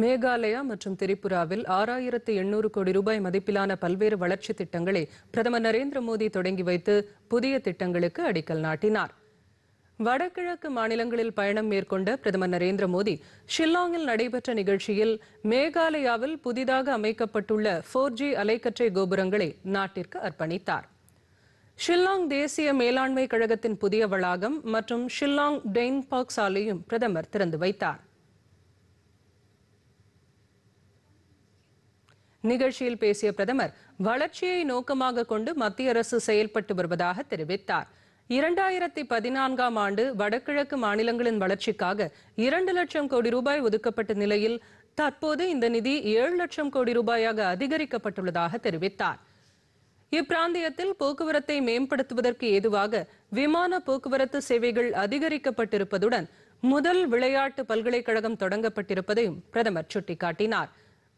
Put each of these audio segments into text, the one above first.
மேகாலயா மற்றும் திரிபுராவில் ஆறாயிரத்து எண்ணூறு கோடி ரூபாய் மதிப்பிலான பல்வேறு வளர்ச்சி திட்டங்களை பிரதமர் நரேந்திர மோடி தொடங்கி வைத்து புதிய திட்டங்களுக்கு அடிக்கல் நாட்டினார் வடகிழக்கு மாநிலங்களில் பயணம் மேற்கொண்ட பிரதமர் நரேந்திர மோடி ஷில்லாங்கில் நடைபெற்ற நிகழ்ச்சியில் மேகாலயாவில் புதிதாக அமைக்கப்பட்டுள்ள போர் ஜி அலைக்கற்றை கோபுரங்களை நாட்டிற்கு அர்ப்பணித்தார் ஷில்லாங் தேசிய மேலாண்மை கழகத்தின் புதிய வளாகம் மற்றும் ஷில்லாங் டெயின் பார்க் சாலையும் பிரதமர் திறந்து வைத்தார் நிகழ்ச்சியில் பேசிய பிரதமர் வளர்ச்சியை நோக்கமாக கொண்டு மத்திய அரசு செயல்பட்டு வருவதாக தெரிவித்தார் இரண்டாயிரத்தி பதினான்காம் ஆண்டு வடகிழக்கு மாநிலங்களின் வளர்ச்சிக்காக இரண்டு லட்சம் கோடி ரூபாய் ஒதுக்கப்பட்ட நிலையில் தற்போது இந்த நிதி ஏழு லட்சம் கோடி ரூபாயாக அதிகரிக்கப்பட்டுள்ளதாக தெரிவித்தார் இப்பிராந்தியத்தில் போக்குவரத்தை மேம்படுத்துவதற்கு ஏதுவாக விமான போக்குவரத்து சேவைகள் அதிகரிக்கப்பட்டிருப்பதுடன் முதல் விளையாட்டு பல்கலைக்கழகம் தொடங்கப்பட்டிருப்பதையும் பிரதமர் சுட்டிக்காட்டினார்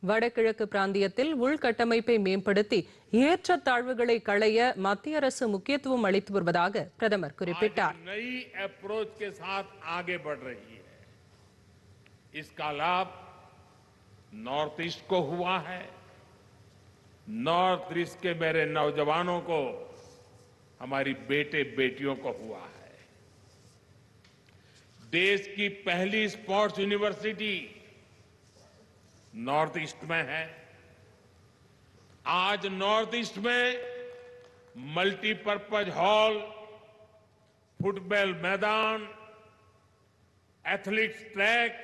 வடகிழக்கு பிராந்தியத்தில் உள்கட்டமைப்பை மேம்படுத்தி ஏற்றத்தாழ்வுகளை களைய மத்திய அரசு முக்கியத்துவம் அளித்து வருவதாக பிரதமர் குறிப்பிட்டார் इसका लाभ नॉर्थ ईस्ट को हुआ है नॉर्थ ईस्ट के मेरे नौजवानों को हमारी बेटे बेटियों को हुआ है देश की पहली स्पोर्ट्स यूनिवर्सिटी नॉर्थ ईस्ट में है आज नॉर्थ ईस्ट में मल्टीपर्पज हॉल फुटबॉल मैदान एथलीट्स ट्रैक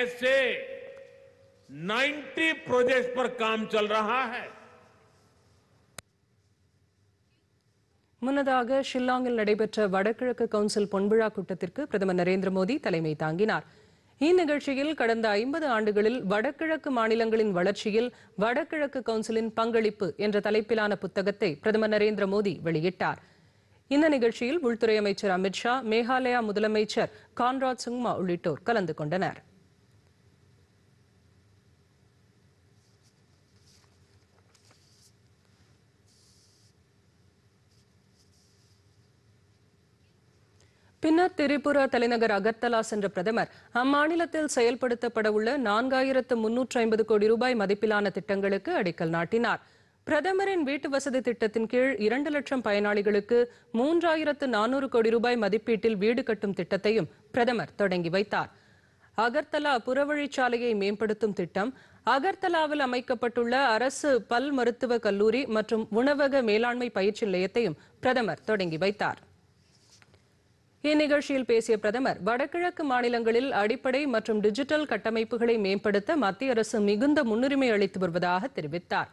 ऐसे 90 प्रोजेक्ट्स पर काम चल रहा है முன்னதாக ஷில்லாங்கில் நடைபெற்ற வடகிழக்கு கவுன்சில் பொன்விழா கூட்டத்திற்கு பிரதமர் நரேந்திர மோடி தலைமை தாங்கினாா் இந்நிகழ்ச்சியில் கடந்த ஐம்பது ஆண்டுகளில் வடகிழக்கு மாநிலங்களின் வளர்ச்சியில் வடகிழக்கு கவுன்சிலின் பங்களிப்பு என்ற தலைப்பிலான புத்தகத்தை பிரதமர் நரேந்திர மோடி வெளியிட்டார் இந்த நிகழ்ச்சியில் உள்துறை அமைச்சர் மேகாலயா முதலமைச்சர் கான்ராட் சுங்மா உள்ளிட்டோர் கலந்து கொண்டனா் பின்னர் திரிபுரா தலைநகர் அகர்த்தலா சென்ற பிரதமர் அம்மாநிலத்தில் செயல்படுத்தப்படவுள்ள நான்காயிரத்து முன்னூற்று ஐம்பது கோடி ரூபாய் மதிப்பிலான திட்டங்களுக்கு அடிக்கல் நாட்டினார் பிரதமரின் வீட்டு வசதி திட்டத்தின் கீழ் இரண்டு லட்சம் பயனாளிகளுக்கு மூன்றாயிரத்து நானூறு கோடி ரூபாய் மதிப்பீட்டில் வீடு கட்டும் திட்டத்தையும் பிரதமர் தொடங்கி வைத்தார் அகர்தலா புறவழிச்சாலையை மேம்படுத்தும் திட்டம் அகர்தலாவில் அமைக்கப்பட்டுள்ள அரசு பல் மருத்துவக் கல்லூரி மற்றும் உணவக மேலாண்மை பயிற்சி நிலையத்தையும் பிரதமர் தொடங்கி வைத்தார் இந்நிகழ்ச்சியில் பேசிய பிரதமர் வடகிழக்கு மாநிலங்களில் அடிப்படை மற்றும் டிஜிட்டல் கட்டமைப்புகளை மேம்படுத்த மத்திய அரசு மிகுந்த முன்னுரிமை அளித்து வருவதாக தெரிவித்தார்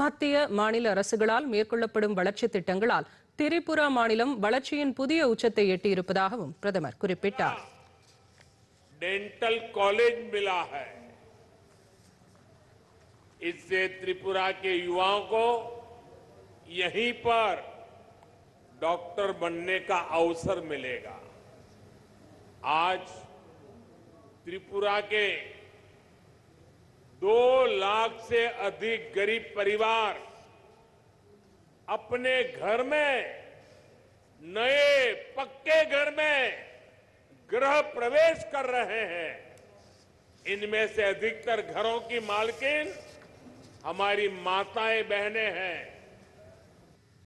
மத்திய மாநில அரசுகளால் மேற்கொள்ளப்படும் வளர்ச்சி திட்டங்களால் திரிபுரா மாநிலம் வளர்ச்சியின் புதிய உச்சத்தை எட்டியிருப்பதாகவும் பிரதமர் குறிப்பிட்டார் डॉक्टर बनने का अवसर मिलेगा आज त्रिपुरा के दो लाख से अधिक गरीब परिवार अपने घर में नए पक्के घर में गृह प्रवेश कर रहे हैं इनमें से अधिकतर घरों की मालकिन हमारी माताएं बहनें हैं